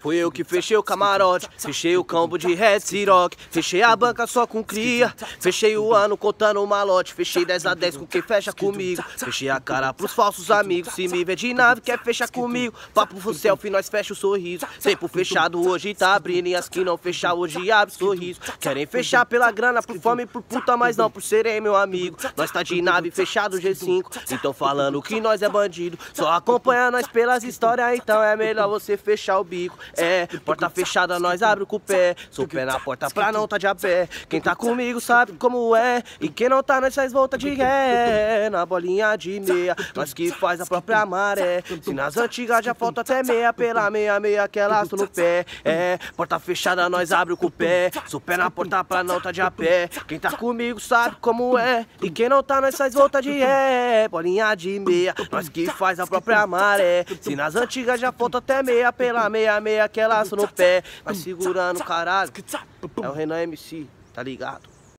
Foi eu que fechei o camarote, fechei o campo de Red Rock, fechei a banca só com cria, fechei o ano contando o malote, fechei 10 a 10 com quem fecha comigo, fechei a cara pros falsos amigos, se me vê de nave quer fechar comigo, papo pro selfie nós fecha o sorriso, tempo fechado hoje tá abrindo e as que não fechar hoje é abre sorriso, querem fechar pela grana, por fome, por puta, mas não por serem meu amigo, nós tá de nave fechado G5, então falando que nós é bandido, só acompanha nós pelas histórias, então é melhor você fechar o bico. É, porta fechada, nós abre com o pé. Sou pé na porta pra não tá de a pé. Quem tá comigo sabe como é. E quem não tá, nós faz volta de ré. Na bolinha de meia, nós que faz a própria maré. Se nas antigas já falta até meia, pela meia, meia que é laço no pé. É, porta fechada, nós abre com o pé. Sou pé na porta pra não tá de a pé. Quem tá comigo sabe como é. E quem não tá, nós faz volta de ré. Bolinha de meia, nós que faz a própria maré. Se nas antigas já falta até meia, Tá pela meia, meia que é laço no pé. Vai segurando, caralho. É o Renan MC, tá ligado?